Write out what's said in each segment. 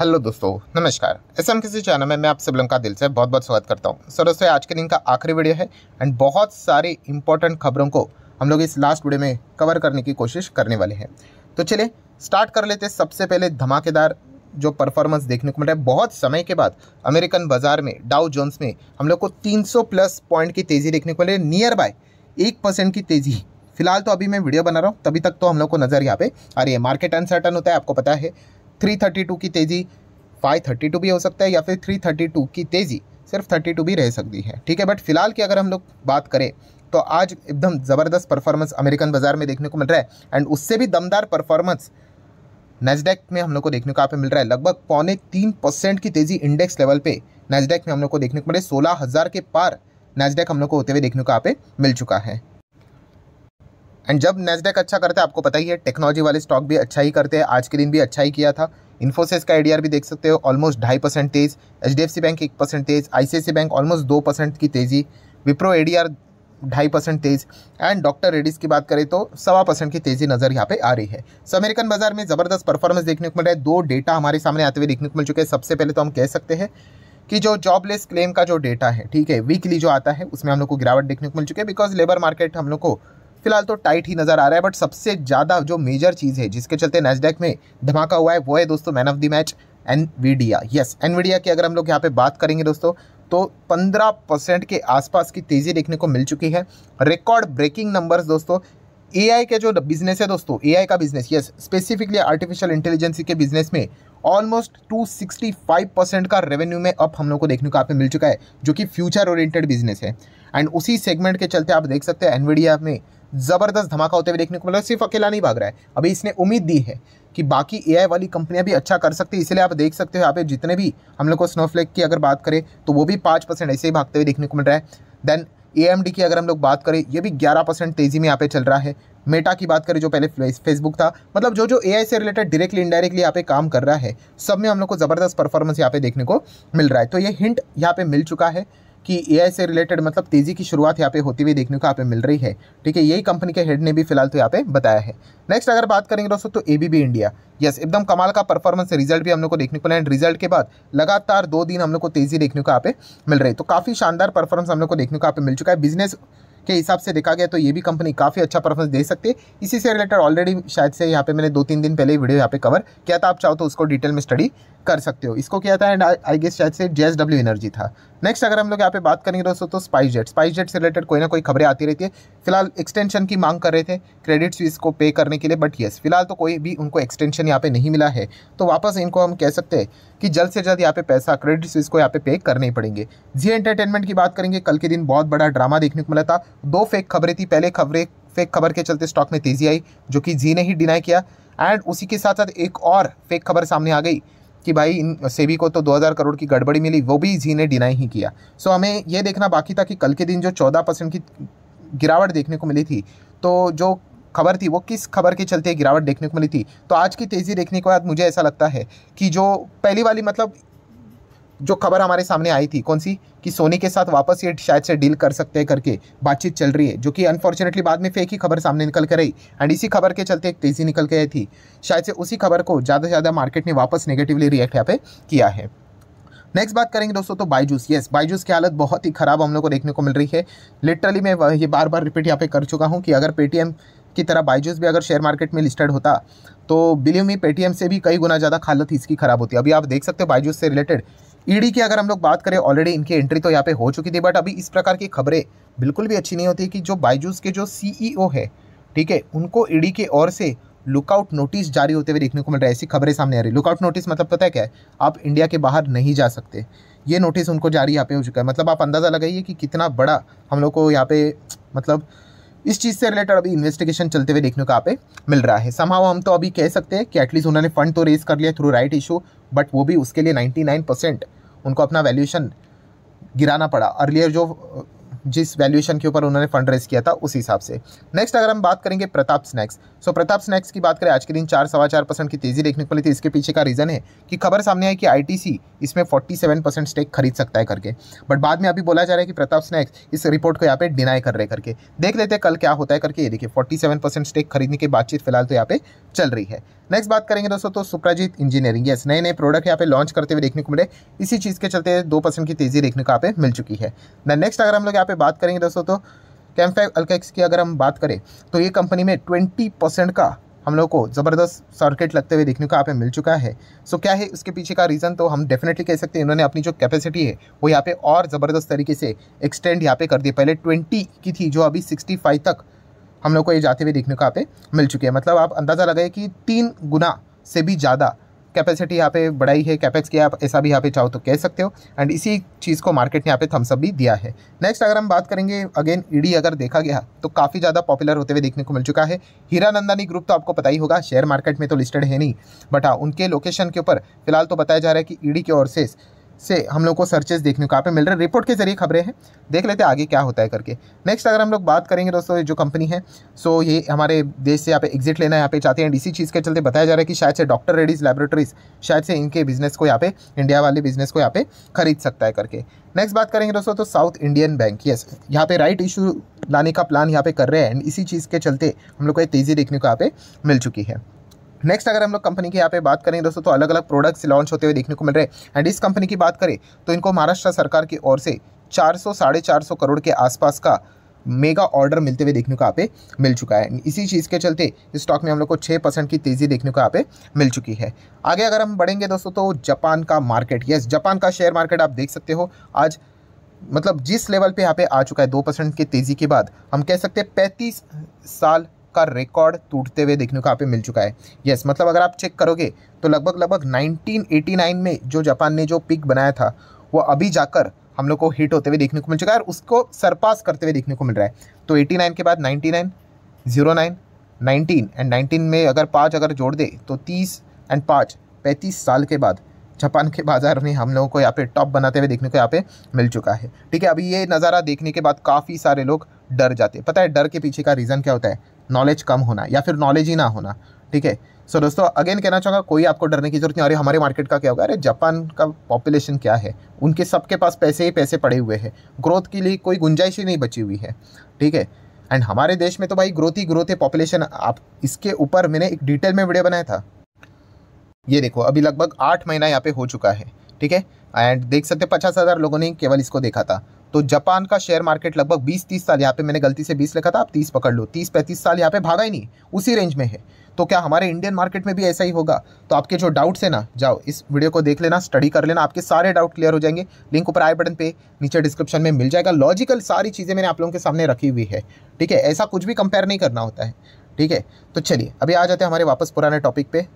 hello दोस्तों नमस्कार S M किसी चैनल में मैं आप सब लोगों का दिल से बहुत बहुत स्वागत करता हूँ सर दोस्तों आज के दिन का आखिरी वीडियो है एंड बहुत सारे इंपॉर्टेंट खबरों को हम लोग इस लास्ट वीडियो में कवर करने की कोशिश करने वाले हैं तो चलिए स्टार्ट कर लेते हैं सबसे पहले धमाकेदार जो परफॉर्मेंस देखने को मिल रहा है बहुत समय के बाद अमेरिकन बाजार में डाउ जोन्स में हम लोग को 300 प्लस पॉइंट की तेज़ी देखने को मिल रही है नियर बाय एक परसेंट की तेज़ी फिलहाल तो अभी मैं वीडियो बना रहा हूँ तभी तक तो हम लोग को नज़र यहाँ पे आ रही है मार्केट अनसर्टन होता है आपको पता है 332 की तेज़ी 532 भी हो सकता है या फिर 332 की तेज़ी सिर्फ 32 भी रह सकती है ठीक है बट फिलहाल की अगर हम लोग बात करें तो आज एकदम ज़बरदस्त परफॉर्मेंस अमेरिकन बाजार में देखने को मिल रहा है एंड उससे भी दमदार परफॉर्मेंस नेजडेक में हम लोग को देखने को यहाँ पे मिल रहा है लगभग पौने तीन परसेंट की तेज़ी इंडेक्स लेवल पे नेजडेक में हम लोग को देखने को मिले सोलह हज़ार के पार नेजडेक हम लोग को होते हुए देखने को यहाँ पे मिल चुका है एंड जब नेस्डेक अच्छा करता है आपको पता ही है टेक्नोलॉजी वाले स्टॉक भी अच्छा ही करते हैं आज के दिन भी अच्छा ही किया था इन्फोसिस का एडीआर भी देख सकते हो ऑलमोस्ट ढाई परसेंट तेज H D F C bank एक परसेंट तेज आई बैंक ऑलमोस्ट दो परसेंट की तेज़ी विप्रो एडीआर ढाई परसेंट तेज एंड डॉक्टर रेडिस की बात करें तो सवा परसेंट की तेजी नजर यहाँ पे आ रही है सो अमेरिकन बाजार में जबरदस्त परफॉर्मेंस देखने को मिल रहा है दो डेटा हमारे सामने आते हुए देखने को मिल चुके हैं सबसे पहले तो हम कह सकते हैं कि जो जॉबलेस क्लेम का जो डेटा है ठीक है वीकली जो आता है उसमें हम लोग को गिरावट देखने को मिल चुकी है बिकॉज लेबर मार्केट हम लोग को फिलहाल तो टाइट ही नजर आ रहा है बट सबसे ज़्यादा जो मेजर चीज़ है जिसके चलते नेस्डेक में धमाका हुआ है वो है दोस्तों man of the match Nvidia yes Nvidia की अगर हम लोग यहाँ पे बात करेंगे दोस्तों तो 15 परसेंट के आसपास की तेज़ी देखने को मिल चुकी है रिकॉर्ड ब्रेकिंग नंबर्स दोस्तों एआई के जो बिजनेस है दोस्तों एआई का business yes specifically artificial intelligence के बिजनेस में ऑलमोस्ट 265 परसेंट का रेवेन्यू में अब हम लोग को देखने को आप मिल चुका है जो कि फ्यूचर ओरिएंटेड बिजनेस है एंड उसी सेगमेंट के चलते आप देख सकते हैं एनवीडिया में ज़बरदस्त धमाका होते हुए देखने को मिला सिर्फ अकेला नहीं भाग रहा है अभी इसने उम्मीद दी है कि बाकी ए वाली कंपनियां भी अच्छा कर सकती है इसलिए आप देख सकते हो यहाँ पे जितने भी हम लोग को स्नोफ्लेक की अगर बात करें तो वो भी पाँच परसेंट ऐसे ही भागते हुए देखने को मिल रहा है देन ए की अगर हम लोग बात करें ये भी ग्यारह परसेंट तेज़ी में यहाँ पे चल रहा है मेटा की बात करें जो पहले फेसबुक था मतलब जो जो ए से रिलेटेड डायरेक्टली इनडायरेक्टली यहाँ पे काम कर रहा है सब में हम लोग को ज़बरदस्त परफॉर्मेंस यहाँ पे देखने को मिल रहा है तो ये हिंट यहाँ पे मिल चुका है कि एआई से रिलेटेड मतलब तेज़ी की शुरुआत यहाँ पे होती हुई देखने को यहाँ पे मिल रही है ठीक है यही कंपनी के हेड ने भी फिलहाल तो यहाँ पे बताया है नेक्स्ट अगर बात करेंगे दोस्तों तो ए इंडिया यस एकदम कमाल का परफॉर्मेंस रिजल्ट भी हम लोग को देखने को मिला एंड रिजल्ट के बाद लगातार दो दिन हम लोग को तेज़ी देखने को यहाँ पे मिल रही है तो काफ़ी शानदार परफॉर्मेंस हम लोग को देखने को यहाँ पे मिल चुका है बिजनेस के हिसाब से देखा गया तो ये भी कंपनी काफ़ी अच्छा परफॉर्मेंस दे सकती है इसी से रिलेटेड ऑलरेडी शायद से यहाँ पे मैंने दो तीन दिन पहले ही वीडियो यहाँ पे कवर किया था आप चाहो तो उसको डिटेल में स्टडी कर सकते हो इसको किया था एंड आई गेस शायद से जे एनर्जी था नेक्स्ट अगर हम लोग यहाँ पे बात करेंगे दोस्तों तो स्पाइस जेट स्पाइस जेट से रिलेटेड कोई ना कोई खबरें आती रहती है फिलहाल एक्सटेंशन की मांग कर रहे थे क्रेडिट स्विस को पे करने के लिए बट येस फिलहाल तो कोई भी उनको एक्सटेंशन यहाँ पे नहीं मिला है तो वापस इनको हम कह सकते हैं कि जल्द से जल्द यहाँ पे पैसा क्रेडिट इसको को यहाँ पे पे करने ही पड़ेंगे जी एंटरटेनमेंट की बात करेंगे कल के दिन बहुत बड़ा ड्रामा देखने को मिला था दो फेक खबरें थी पहले खबरें फेक खबर के चलते स्टॉक में तेज़ी आई जो कि जी ने ही डिनाई किया एंड उसी के साथ साथ एक और फेक खबर सामने आ गई कि भाई इन सेबी को तो 2000 करोड़ की गड़बड़ी मिली वो भी जी ने डिनाई ही किया सो so, हमें यह देखना बाकी था कि कल के दिन जो 14 परसेंट की गिरावट देखने को मिली थी तो जो खबर थी वो किस खबर के चलते गिरावट देखने को मिली थी तो आज की तेज़ी देखने के बाद मुझे ऐसा लगता है कि जो पहली वाली मतलब जो खबर हमारे सामने आई थी कौन सी कि सोनी के साथ वापस ये शायद से डील कर सकते हैं करके बातचीत चल रही है जो कि अनफॉर्चुनेटली बाद में फेक ही खबर सामने निकल कर रही एंड इसी खबर के चलते एक तेज़ी निकल के आई थी शायद से उसी खबर को ज़्यादा से ज़्यादा मार्केट ने वापस नेगेटिवली रिएक्ट यहाँ पे किया है नेक्स्ट बात करेंगे दोस्तों तो बायजूस यस बायजूस की हालत बहुत ही ख़राब हम लोग को देखने को मिल रही है लिटरली मैं ये बार बार रिपीट यहाँ पे कर चुका हूँ कि अगर पेटीएम की तरह बायजूस भी अगर शेयर मार्केट में लिस्टेड होता तो बिलीव मी पेटीएम से भी कई गुना ज़्यादा हालत इसकी ख़राब होती है अभी आप देख सकते हो बायजूस से रिलेटेड ईडी की अगर हम लोग बात करें ऑलरेडी इनकी एंट्री तो यहाँ पे हो चुकी थी बट अभी इस प्रकार की खबरें बिल्कुल भी अच्छी नहीं होती कि जो बाइजूस के जो सीईओ e है ठीक है उनको ईडी के ओर से लुकआउट नोटिस जारी होते हुए देखने को मिल रहा है ऐसी खबरें सामने आ रही है लुकआउट नोटिस मतलब पता है क्या है आप इंडिया के बाहर नहीं जा सकते ये नोटिस उनको जारी यहाँ पे हो चुका है मतलब आप अंदाज़ा लगाइए कि कितना बड़ा हम लोग को यहाँ पे मतलब इस चीज़ से रिलेटेड अभी इन्वेस्टिगेशन चलते हुए देखने को आप मिल रहा है समाव हम तो अभी कह सकते हैं कि एटलीस्ट उन्होंने फंड तो रेज कर लिया थ्रू राइट इशू बट वो भी उसके लिए नाइन्टी परसेंट उनको अपना वैल्यूशन गिराना पड़ा अर्लियर जो जिस वैल्यूएशन के ऊपर उन्होंने फंड रेस किया था उस हिसाब से नेक्स्ट अगर हम बात करेंगे Pratap snacks so Pratap snacks की बात करें आज के दिन चार सवा चार परसेंट की तेजी देखने को मिली थी इसके पीछे का रीज़न है कि खबर सामने आई कि आईटीसी इसमें फोर्टी सेवन परसेंट स्टेक खरीद सकता है करके बट बाद में अभी बोला जा रहा है कि प्रताप स्नैक्स इस रिपोर्ट को यहाँ पे डिनाई कर रहे करके देख लेते हैं कल क्या होता है करके ये देखिए फोर्टी सेवन परसेंट स्टेक खरीदने की बातचीत फिलहाल तो यहाँ पे चल रही है नेक्स्ट बात करेंगे दोस्तों तो सुप्राजीत इंजीनियरिंग यस नए नए प्रोडक्ट यहाँ पे लॉन्च करते हुए देखने को मिले इसी चीज़ के चलते दो परसेंट की तेज़ी देखने को यहाँ पे मिल चुकी है द नेक्स्ट अगर हम लोग यहाँ पे बात करेंगे दोस्तों तो कैम्फेक अल्केक्स की अगर हम बात करें तो ये कंपनी में ट्वेंटी परसेंट का हम लोग को ज़बरदस्त सर्किट लगते हुए देखने को यहाँ पे मिल चुका है सो so, क्या है उसके पीछे का रीज़न तो हम डेफिनेटली कह सकते हैं इन्होंने अपनी जो कैपेसिटी है वो यहाँ पे और ज़बरदस्त तरीके से एक्सटेंड यहाँ पे कर दी पहले 20 की थी जो अभी 65 तक हम लोग को ये जाते हुए देखने को यहाँ पे मिल चुकी है मतलब आप अंदाज़ा लगाए कि तीन गुना से भी ज़्यादा कैपेसिटी यहाँ पे बढ़ाई है कैपेक्स की आप ऐसा भी यहाँ पे चाहो तो कह सकते हो एंड इसी चीज़ को मार्केट ने यहाँ पे थम्सअप भी दिया है नेक्स्ट अगर हम बात करेंगे अगेन ईडी अगर देखा गया तो काफ़ी ज़्यादा पॉपुलर होते हुए देखने को मिल चुका है हीरा नंदानी ग्रुप तो आपको पता ही होगा शेयर मार्केट में तो लिस्टेड है नहीं बट हाँ उनके लोकेशन के ऊपर फिलहाल तो बताया जा रहा है कि ईडी की ओर से से हम लोग को सर्चेज देखने को यहाँ पे मिल रहे हैं रिपोर्ट के जरिए खबरें हैं देख लेते हैं आगे क्या होता है करके नेक्स्ट अगर हम लोग बात करेंगे दोस्तों जो कंपनी है सो ये हमारे देश से यहाँ पे एग्जिट लेना यहाँ पे चाहते हैं इसी चीज़ के चलते बताया जा रहा है कि शायद से डॉक्टर रेडीज़ लेबोरेटरीज शायद से इनके बिजनेस को यहाँ पे इंडिया वाले बिजनेस को यहाँ पे खरीद सकता है करके नेक्स्ट बात करेंगे दोस्तों तो साउथ इंडियन बैंक यस यहाँ पे राइट इशू लाने का प्लान यहाँ पे कर रहे हैं एंड इसी चीज़ के चलते हम लोग को ये तेज़ी देखने को यहाँ पे मिल चुकी है नेक्स्ट अगर हम लोग कंपनी की यहाँ पे बात करें दोस्तों तो अलग अलग प्रोडक्ट्स लॉन्च होते हुए देखने को मिल रहे हैं एंड इस कंपनी की बात करें तो इनको महाराष्ट्र सरकार की ओर से चार सौ साढ़े चार सौ करोड़ के आसपास का मेगा ऑर्डर मिलते हुए देखने को यहाँ पे मिल चुका है इसी चीज़ के चलते इस स्टॉक में हम लोग को छः परसेंट की तेज़ी देखने को यहाँ पे मिल चुकी है आगे अगर हम बढ़ेंगे दोस्तों तो जापान का मार्केट यस जापान का शेयर मार्केट आप देख सकते हो आज मतलब जिस लेवल पे यहाँ पे आ चुका है दो परसेंट की तेज़ी के बाद हम कह सकते हैं पैंतीस साल का रिकॉर्ड टूटते हुए देखने को यहाँ पे मिल चुका है यस मतलब अगर आप चेक करोगे तो लगभग लगभग 1989 में जो जापान ने जो पिक बनाया था वो अभी जाकर हम लोग को हिट होते हुए देखने को मिल चुका है और उसको सरपास करते हुए देखने को मिल रहा है तो 89 के बाद 99, 09, 19 एंड 19 में अगर पाँच अगर जोड़ दे तो 30 एंड पाँच पैंतीस साल के बाद जापान के बाज़ार में हम लोगों को यहाँ पे टॉप बनाते हुए देखने को यहाँ पे मिल चुका है ठीक है अभी ये नज़ारा देखने के बाद काफ़ी सारे लोग डर जाते हैं पता है डर के पीछे का रीज़न क्या होता है नॉलेज कम होना या फिर नॉलेज ही ना होना ठीक है सो दोस्तों अगेन कहना चाहूँगा कोई आपको डरने की जरूरत नहीं अरे हमारे मार्केट का क्या होगा अरे जापान का पॉपुलेशन क्या है उनके सबके पास पैसे ही पैसे पड़े हुए हैं ग्रोथ के लिए कोई गुंजाइश ही नहीं बची हुई है ठीक है एंड हमारे देश में तो भाई ग्रोथ ही ग्रोथ है पॉपुलेशन आप इसके ऊपर मैंने एक डिटेल में वीडियो बनाया था ये देखो अभी लगभग आठ महीना यहाँ पे हो चुका है ठीक है एंड देख सकते पचास हज़ार लोगों ने केवल इसको देखा था तो जापान का शेयर मार्केट लगभग 20-30 साल यहाँ पे मैंने गलती से 20 लिखा था आप 30 पकड़ लो 30-35 साल यहाँ पे भागा ही नहीं उसी रेंज में है तो क्या हमारे इंडियन मार्केट में भी ऐसा ही होगा तो आपके जो डाउट्स है ना जाओ इस वीडियो को देख लेना स्टडी कर लेना आपके सारे डाउट क्लियर हो जाएंगे लिंक ऊपर आए बटन पे नीचे डिस्क्रिप्शन में मिल जाएगा लॉजिकल सारी चीज़ें मैंने आप लोगों के सामने रखी हुई है ठीक है ऐसा कुछ भी कंपेयर नहीं करना होता है ठीक है तो चलिए अभी आ जाते हैं हमारे वापस पुराने टॉपिक पे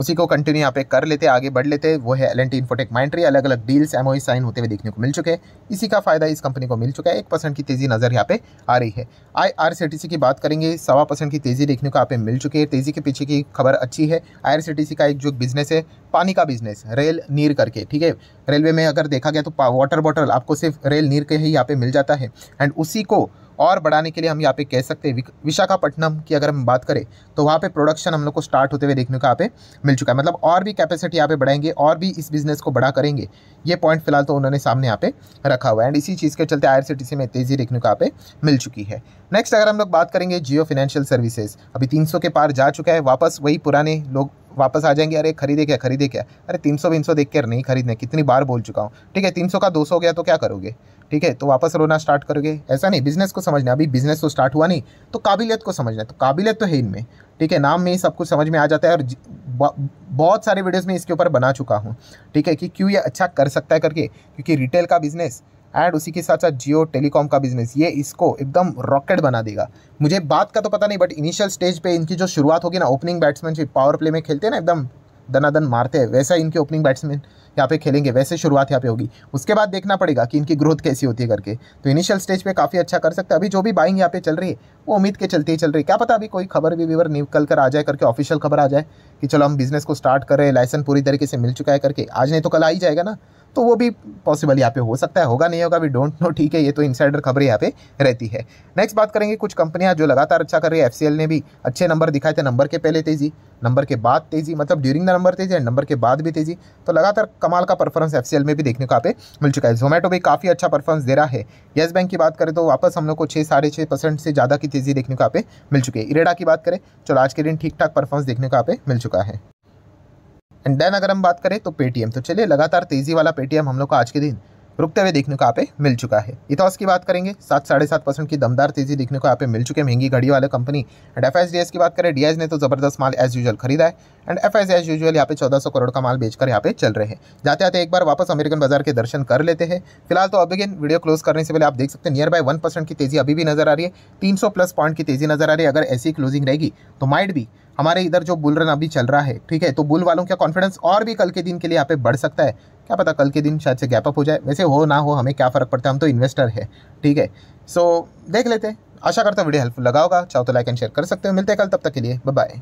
उसी को कंटिन्यू यहाँ पे कर लेते आगे बढ़ लेते वो है L N T Infotech Mindtree अलग अलग डील्स एम साइन होते हुए देखने को मिल चुके हैं इसी का फायदा इस कंपनी को मिल चुका है एक परसेंट की तेजी नजर यहाँ पे आ रही है I R C T C की बात करेंगे सवा परसेंट की तेजी देखने को यहाँ पे मिल चुकी है तेजी के पीछे की खबर अच्छी है I R C T C का एक जो बिजनेस है पानी का बिजनेस रेल नीर करके ठीक है रेलवे में अगर देखा गया तो वाटर बॉटल आपको सिर्फ रेल नीर के ही यहाँ पे मिल जाता है एंड उसी को और बढ़ाने के लिए हम यहाँ पे कह सकते हैं विशाखापट्टनम की अगर हम बात करें तो वहाँ पे प्रोडक्शन हम लोग को स्टार्ट होते हुए देखने को यहाँ पे मिल चुका है मतलब और भी कैपेसिटी यहाँ पे बढ़ाएंगे और भी इस बिज़नेस को बड़ा करेंगे ये पॉइंट फिलहाल तो उन्होंने सामने यहाँ पे रखा हुआ है एंड इसी चीज़ के चलते आई में तेज़ी देखने को यहाँ पे मिल चुकी है नेक्स्ट अगर हम लोग बात करेंगे जियो फाइनेंशियल सर्विसेज अभी तीन के पार जा चुका है वापस वही पुराने लोग वापस आ जाएंगे अरे खरीदे क्या खरीदे क्या अरे तीन सौ बीन सौ देख कर नहीं खरीदने कितनी बार बोल चुका हूँ ठीक है तीन सौ का दो सौ गया तो क्या करोगे ठीक है तो वापस रोना स्टार्ट करोगे ऐसा नहीं बिजनेस को समझना अभी बिजनेस तो स्टार्ट हुआ नहीं तो काबिलियत को समझना तो काबिलियत तो है इनमें ठीक है नाम में ही सब कुछ समझ में आ जाता है और बहुत सारे वीडियोज़ में इसके ऊपर बना चुका हूँ ठीक है कि क्यों ये अच्छा कर सकता है करके क्योंकि रिटेल का बिजनेस एंड उसी के साथ साथ जियो टेलीकॉम का बिजनेस ये इसको एकदम रॉकेट बना देगा मुझे बात का तो पता नहीं बट इनिशियल स्टेज पे इनकी जो शुरुआत होगी ना ओपनिंग बैट्समैनशिप पावर प्ले में खेलते हैं ना एकदम दनादन मारते हैं वैसा इनके ओपनिंग बैट्समैन यहाँ पे खेलेंगे वैसे शुरुआत यहाँ पे होगी उसके बाद देखना पड़ेगा कि इनकी ग्रोथ कैसी होती है करके तो इनिशियल स्टेज पे काफ़ी अच्छा कर सकते हैं अभी जो भी बाइंग यहाँ पे चल रही है वो उम्मीद के चलते ही चल रही है क्या पता अभी कोई खबर भी वीवर निकल कर आ जाए करके ऑफिशियल खबर आ जाए कि चलो हम बिज़नेस को स्टार्ट कर रहे हैं लाइसेंस पूरी तरीके से मिल चुका है करके आज नहीं तो कल आ ही जाएगा ना तो वो भी पॉसिबल यहाँ पे हो सकता है होगा नहीं होगा वी डोंट नो ठीक है ये तो इनसाइडर खबरें यहाँ पे रहती है नेक्स्ट बात करेंगे कुछ कंपनियाँ जो लगातार अच्छा कर रही है एफ ने भी अच्छे नंबर दिखाए थे नंबर के पहले तेज़ी नंबर के बाद तेज़ी मतलब ड्यूरिंग द नंबर तेज़ी एंड नंबर के बाद भी तेज़ी तो लगातार कमाल का परफॉर्मेंस एफ में भी देखने को आप मिल चुका है जोमेटो भी काफ़ी अच्छा परफॉर्मेंस दे रहा है येस बैंक की बात करें तो वापस हम लोग को छः साढ़े छः परसेंट से ज़्यादा की तेज़ी देखने को आप मिल चुकी है इरेडा की बात करें चलो आज के दिन ठीक ठाक परफॉर्मेंस देखने को आप मिल चुका है एंड देन अगर हम बात करें तो पेटीएम तो चलिए लगातार तेज़ी वाला पेटीएम हम लोग का आज के दिन रुकते हुए देखने को आप मिल चुका है इथॉस की बात करेंगे सात साढ़े सात परसेंट की दमदार तेजी देखने को आप मिल चुके महंगी घड़ी वाले कंपनी एंड एफ की बात करें डी ने तो ज़बरदस्त माल एज यूजल खरीदा है एंड एफ एज यूजल यहाँ पे चौदह करोड़ का माल बेचकर यहाँ पे चल रहे हैं जाते आते एक बार वापस अमेरिकन बाजार के दर्शन कर लेते हैं फिलहाल तो अब अगेन वीडियो क्लोज करने से पहले आप देख सकते हैं नियर बाय वन की तेजी अभी भी नजर आ रही है तीन प्लस पॉइंट की तेजी नजर आ रही है अगर ऐसी क्लोजिंग रहेगी तो माइट भी हमारे इधर जो बुल रन अभी चल रहा है ठीक है तो बुल वालों का कॉन्फिडेंस और भी कल के दिन के लिए यहाँ पे बढ़ सकता है क्या पता कल के दिन शायद से गैप अप हो जाए वैसे हो ना हो हमें क्या फ़र्क पड़ता है हम तो इन्वेस्टर है ठीक है सो देख लेते हैं आशा करता हूँ वीडियो हेल्पफुल लगा होगा चाहो तो लाइक एंड शेयर कर सकते हो मिलते हैं कल तब तक के लिए बाय